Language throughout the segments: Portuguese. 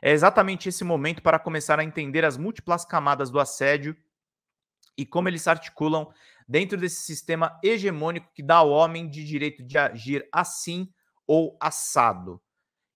É exatamente esse momento para começar a entender as múltiplas camadas do assédio e como eles se articulam dentro desse sistema hegemônico que dá ao homem de direito de agir assim ou assado.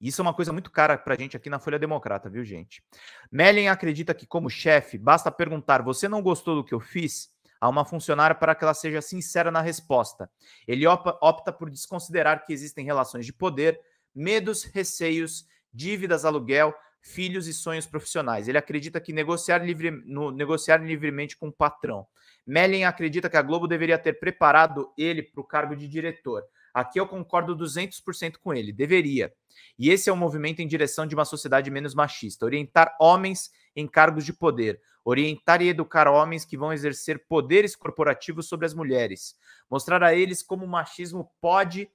Isso é uma coisa muito cara para a gente aqui na Folha Democrata, viu, gente? Mellen acredita que, como chefe, basta perguntar: você não gostou do que eu fiz? a uma funcionária para que ela seja sincera na resposta. Ele opta por desconsiderar que existem relações de poder, medos, receios, dívidas, aluguel, filhos e sonhos profissionais. Ele acredita que negociar, livre, no, negociar livremente com o patrão. Mellen acredita que a Globo deveria ter preparado ele para o cargo de diretor. Aqui eu concordo 200% com ele, deveria. E esse é um movimento em direção de uma sociedade menos machista. Orientar homens em cargos de poder, orientar e educar homens que vão exercer poderes corporativos sobre as mulheres, mostrar a eles como o machismo pode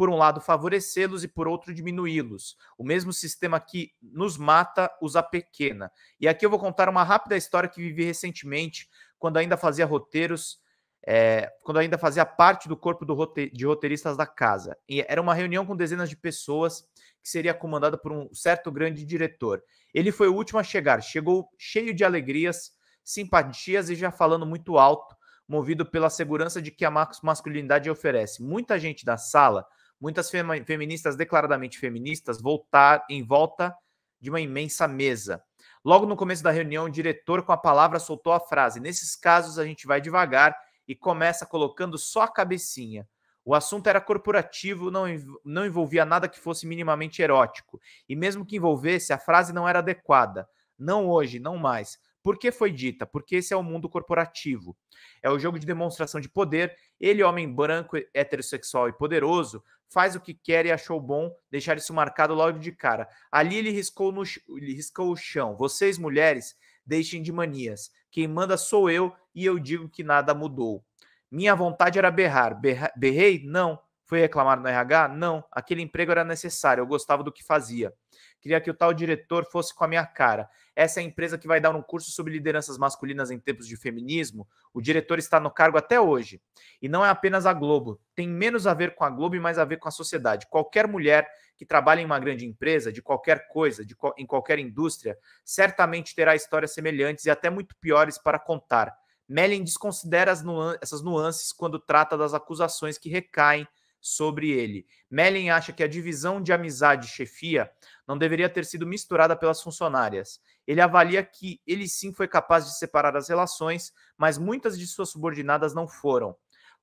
por um lado, favorecê-los e, por outro, diminuí-los. O mesmo sistema que nos mata os pequena. E aqui eu vou contar uma rápida história que vivi recentemente, quando ainda fazia roteiros, é, quando ainda fazia parte do corpo do rote de roteiristas da casa. E era uma reunião com dezenas de pessoas que seria comandada por um certo grande diretor. Ele foi o último a chegar, chegou cheio de alegrias, simpatias e já falando muito alto, movido pela segurança de que a masculinidade oferece. Muita gente da sala muitas feministas declaradamente feministas voltar em volta de uma imensa mesa. Logo no começo da reunião, o diretor com a palavra soltou a frase: "Nesses casos a gente vai devagar e começa colocando só a cabecinha". O assunto era corporativo, não, não envolvia nada que fosse minimamente erótico. E mesmo que envolvesse, a frase não era adequada. Não hoje, não mais. Por que foi dita? Porque esse é o mundo corporativo. É o jogo de demonstração de poder. Ele, homem branco, heterossexual e poderoso, faz o que quer e achou bom deixar isso marcado logo de cara. Ali ele riscou, no, ele riscou o chão. Vocês, mulheres, deixem de manias. Quem manda sou eu e eu digo que nada mudou. Minha vontade era berrar. Berra, berrei? Não. Foi reclamar no RH? Não, aquele emprego era necessário, eu gostava do que fazia. Queria que o tal diretor fosse com a minha cara. Essa é a empresa que vai dar um curso sobre lideranças masculinas em tempos de feminismo. O diretor está no cargo até hoje. E não é apenas a Globo. Tem menos a ver com a Globo e mais a ver com a sociedade. Qualquer mulher que trabalha em uma grande empresa, de qualquer coisa, de co em qualquer indústria, certamente terá histórias semelhantes e até muito piores para contar. Mellen desconsidera nuan essas nuances quando trata das acusações que recaem sobre ele. Mellen acha que a divisão de amizade chefia não deveria ter sido misturada pelas funcionárias. Ele avalia que ele sim foi capaz de separar as relações, mas muitas de suas subordinadas não foram.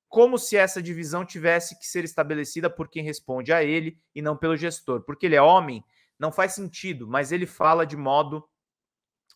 Como se essa divisão tivesse que ser estabelecida por quem responde a ele e não pelo gestor. Porque ele é homem, não faz sentido, mas ele fala de modo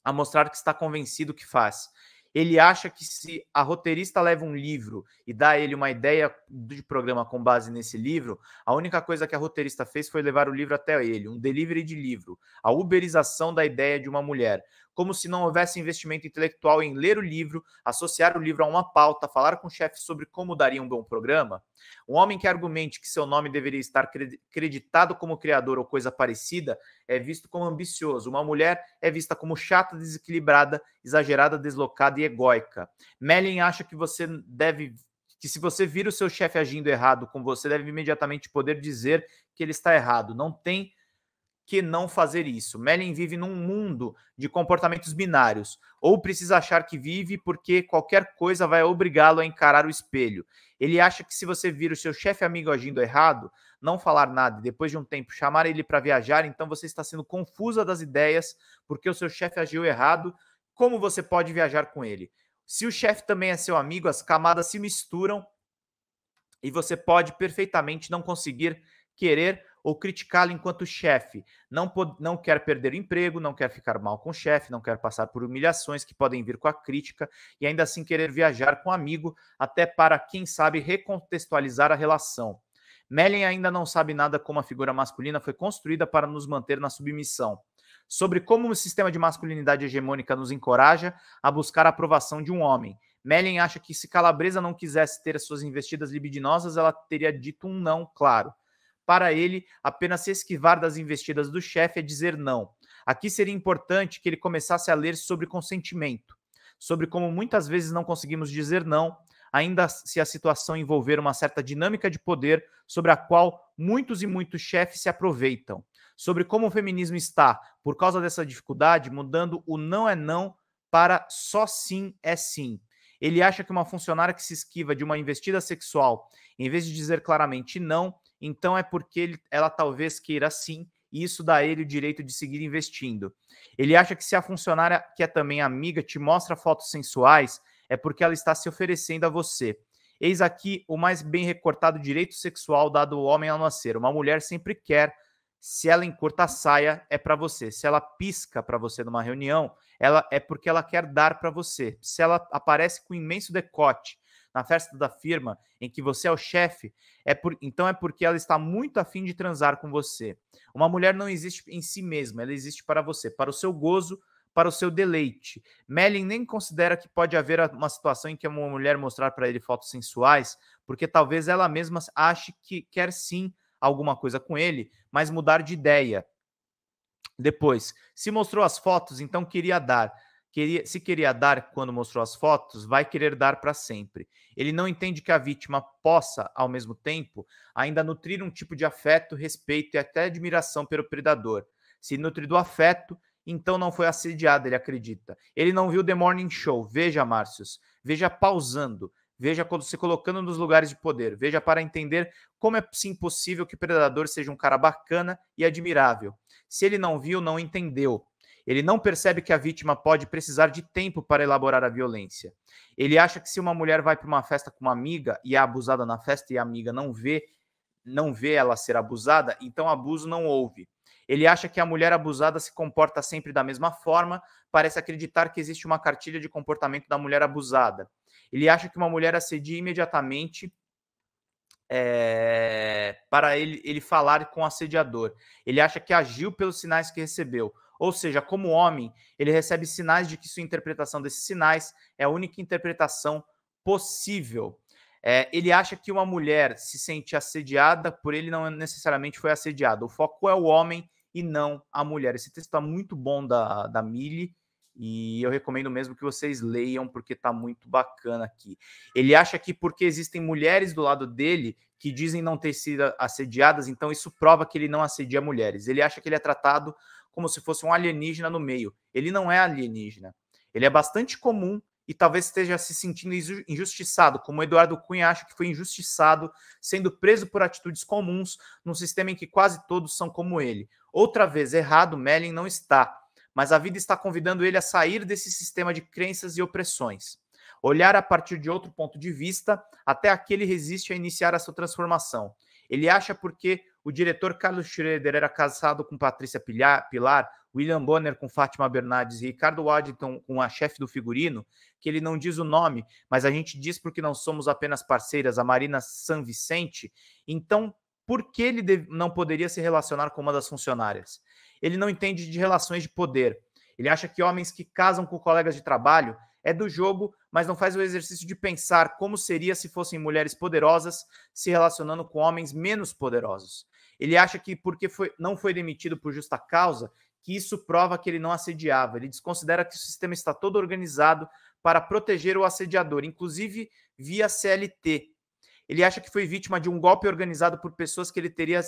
a mostrar que está convencido que faz ele acha que se a roteirista leva um livro e dá a ele uma ideia de programa com base nesse livro, a única coisa que a roteirista fez foi levar o livro até ele, um delivery de livro, a uberização da ideia de uma mulher como se não houvesse investimento intelectual em ler o livro, associar o livro a uma pauta, falar com o chefe sobre como daria um bom programa? Um homem que argumente que seu nome deveria estar creditado como criador ou coisa parecida é visto como ambicioso. Uma mulher é vista como chata, desequilibrada, exagerada, deslocada e egóica. Melin acha que você deve que se você vir o seu chefe agindo errado com você, deve imediatamente poder dizer que ele está errado. Não tem que não fazer isso. Mellin vive num mundo de comportamentos binários, ou precisa achar que vive porque qualquer coisa vai obrigá-lo a encarar o espelho. Ele acha que se você vir o seu chefe amigo agindo errado, não falar nada e depois de um tempo chamar ele para viajar, então você está sendo confusa das ideias porque o seu chefe agiu errado. Como você pode viajar com ele? Se o chefe também é seu amigo, as camadas se misturam e você pode perfeitamente não conseguir querer ou criticá-lo enquanto chefe. Não, não quer perder o emprego, não quer ficar mal com o chefe, não quer passar por humilhações que podem vir com a crítica e ainda assim querer viajar com um amigo, até para, quem sabe, recontextualizar a relação. Mellen ainda não sabe nada como a figura masculina foi construída para nos manter na submissão. Sobre como o sistema de masculinidade hegemônica nos encoraja a buscar a aprovação de um homem. Mellen acha que se Calabresa não quisesse ter as suas investidas libidinosas, ela teria dito um não, claro. Para ele, apenas se esquivar das investidas do chefe é dizer não. Aqui seria importante que ele começasse a ler sobre consentimento, sobre como muitas vezes não conseguimos dizer não, ainda se a situação envolver uma certa dinâmica de poder sobre a qual muitos e muitos chefes se aproveitam, sobre como o feminismo está, por causa dessa dificuldade, mudando o não é não para só sim é sim. Ele acha que uma funcionária que se esquiva de uma investida sexual, em vez de dizer claramente não, então é porque ele, ela talvez queira sim, e isso dá a ele o direito de seguir investindo. Ele acha que se a funcionária, que é também amiga, te mostra fotos sensuais, é porque ela está se oferecendo a você. Eis aqui o mais bem recortado direito sexual dado ao homem ao nascer. Uma mulher sempre quer, se ela encurta a saia, é para você. Se ela pisca para você numa reunião, ela é porque ela quer dar para você. Se ela aparece com imenso decote, na festa da firma, em que você é o chefe, é por, então é porque ela está muito afim de transar com você. Uma mulher não existe em si mesma, ela existe para você, para o seu gozo, para o seu deleite. Melin nem considera que pode haver uma situação em que uma mulher mostrar para ele fotos sensuais, porque talvez ela mesma ache que quer sim alguma coisa com ele, mas mudar de ideia. Depois, se mostrou as fotos, então queria dar. Queria, se queria dar quando mostrou as fotos, vai querer dar para sempre. Ele não entende que a vítima possa, ao mesmo tempo, ainda nutrir um tipo de afeto, respeito e até admiração pelo predador. Se nutre do afeto, então não foi assediado, ele acredita. Ele não viu The Morning Show. Veja, Márcios. Veja pausando. Veja quando se colocando nos lugares de poder. Veja para entender como é sim possível que o predador seja um cara bacana e admirável. Se ele não viu, não entendeu. Ele não percebe que a vítima pode precisar de tempo para elaborar a violência. Ele acha que se uma mulher vai para uma festa com uma amiga e é abusada na festa e a amiga não vê, não vê ela ser abusada, então abuso não houve. Ele acha que a mulher abusada se comporta sempre da mesma forma, parece acreditar que existe uma cartilha de comportamento da mulher abusada. Ele acha que uma mulher assedia imediatamente é, para ele, ele falar com o assediador. Ele acha que agiu pelos sinais que recebeu. Ou seja, como homem, ele recebe sinais de que sua interpretação desses sinais é a única interpretação possível. É, ele acha que uma mulher se sente assediada por ele não necessariamente foi assediada. O foco é o homem e não a mulher. Esse texto está muito bom da, da Mille e eu recomendo mesmo que vocês leiam porque está muito bacana aqui. Ele acha que porque existem mulheres do lado dele que dizem não ter sido assediadas, então isso prova que ele não assedia mulheres. Ele acha que ele é tratado como se fosse um alienígena no meio. Ele não é alienígena. Ele é bastante comum e talvez esteja se sentindo injustiçado, como Eduardo Cunha acha que foi injustiçado, sendo preso por atitudes comuns num sistema em que quase todos são como ele. Outra vez errado, Mellin não está, mas a vida está convidando ele a sair desse sistema de crenças e opressões. Olhar a partir de outro ponto de vista, até aquele ele resiste a iniciar a sua transformação. Ele acha porque o diretor Carlos Schroeder era casado com Patrícia Pilar, William Bonner com Fátima Bernardes e Ricardo Waddington com a chefe do figurino, que ele não diz o nome, mas a gente diz porque não somos apenas parceiras, a Marina San Vicente. Então, por que ele não poderia se relacionar com uma das funcionárias? Ele não entende de relações de poder. Ele acha que homens que casam com colegas de trabalho é do jogo, mas não faz o exercício de pensar como seria se fossem mulheres poderosas se relacionando com homens menos poderosos. Ele acha que porque foi, não foi demitido por justa causa, que isso prova que ele não assediava. Ele desconsidera que o sistema está todo organizado para proteger o assediador, inclusive via CLT. Ele acha que foi vítima de um golpe organizado por pessoas que ele teria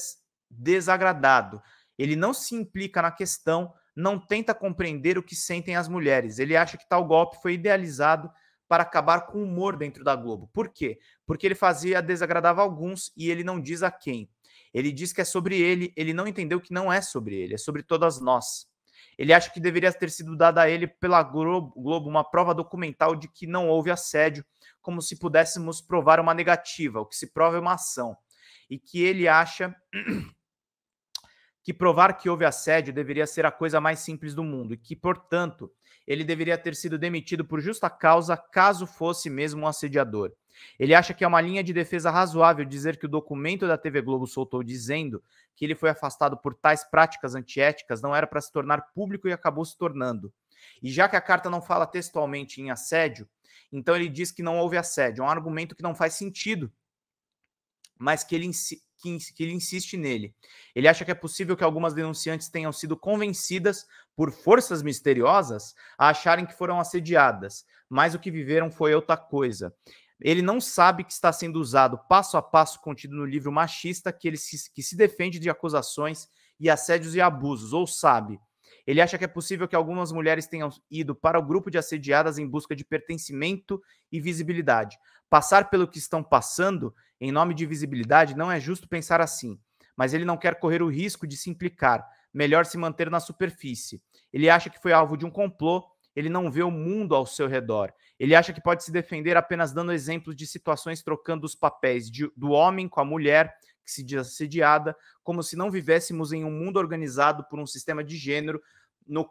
desagradado. Ele não se implica na questão, não tenta compreender o que sentem as mulheres. Ele acha que tal golpe foi idealizado para acabar com o humor dentro da Globo. Por quê? Porque ele fazia desagradava alguns e ele não diz a quem. Ele diz que é sobre ele, ele não entendeu que não é sobre ele, é sobre todas nós. Ele acha que deveria ter sido dada a ele pela Globo uma prova documental de que não houve assédio, como se pudéssemos provar uma negativa, o que se prova é uma ação. E que ele acha que provar que houve assédio deveria ser a coisa mais simples do mundo e que, portanto, ele deveria ter sido demitido por justa causa caso fosse mesmo um assediador. Ele acha que é uma linha de defesa razoável dizer que o documento da TV Globo soltou dizendo que ele foi afastado por tais práticas antiéticas não era para se tornar público e acabou se tornando. E já que a carta não fala textualmente em assédio, então ele diz que não houve assédio, é um argumento que não faz sentido, mas que ele, que, que ele insiste nele. Ele acha que é possível que algumas denunciantes tenham sido convencidas por forças misteriosas a acharem que foram assediadas, mas o que viveram foi outra coisa. Ele não sabe que está sendo usado passo a passo contido no livro machista que ele se, que se defende de acusações e assédios e abusos, ou sabe. Ele acha que é possível que algumas mulheres tenham ido para o grupo de assediadas em busca de pertencimento e visibilidade. Passar pelo que estão passando em nome de visibilidade, não é justo pensar assim, mas ele não quer correr o risco de se implicar. Melhor se manter na superfície. Ele acha que foi alvo de um complô, ele não vê o mundo ao seu redor. Ele acha que pode se defender apenas dando exemplos de situações trocando os papéis de, do homem com a mulher que se diz assediada, como se não vivêssemos em um mundo organizado por um sistema de gênero no,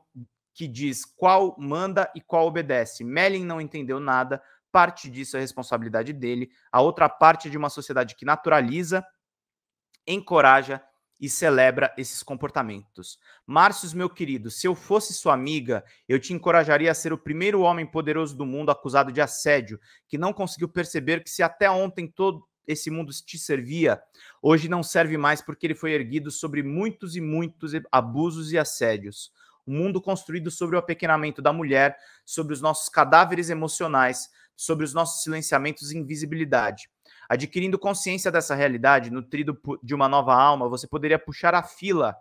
que diz qual manda e qual obedece. Melin não entendeu nada, parte disso é responsabilidade dele, a outra parte é de uma sociedade que naturaliza, encoraja e celebra esses comportamentos. Márcios, meu querido, se eu fosse sua amiga, eu te encorajaria a ser o primeiro homem poderoso do mundo acusado de assédio, que não conseguiu perceber que se até ontem todo esse mundo te servia, hoje não serve mais porque ele foi erguido sobre muitos e muitos abusos e assédios. Um mundo construído sobre o apequenamento da mulher, sobre os nossos cadáveres emocionais, sobre os nossos silenciamentos e invisibilidade. Adquirindo consciência dessa realidade, nutrido de uma nova alma, você poderia puxar a fila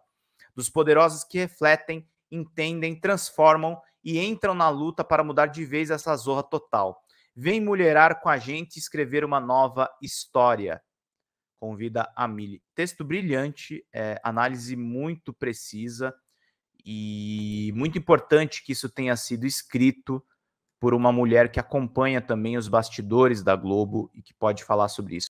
dos poderosos que refletem, entendem, transformam e entram na luta para mudar de vez essa zorra total. Vem mulherar com a gente e escrever uma nova história. Convida a Mili. Texto brilhante, é, análise muito precisa e muito importante que isso tenha sido escrito por uma mulher que acompanha também os bastidores da Globo e que pode falar sobre isso.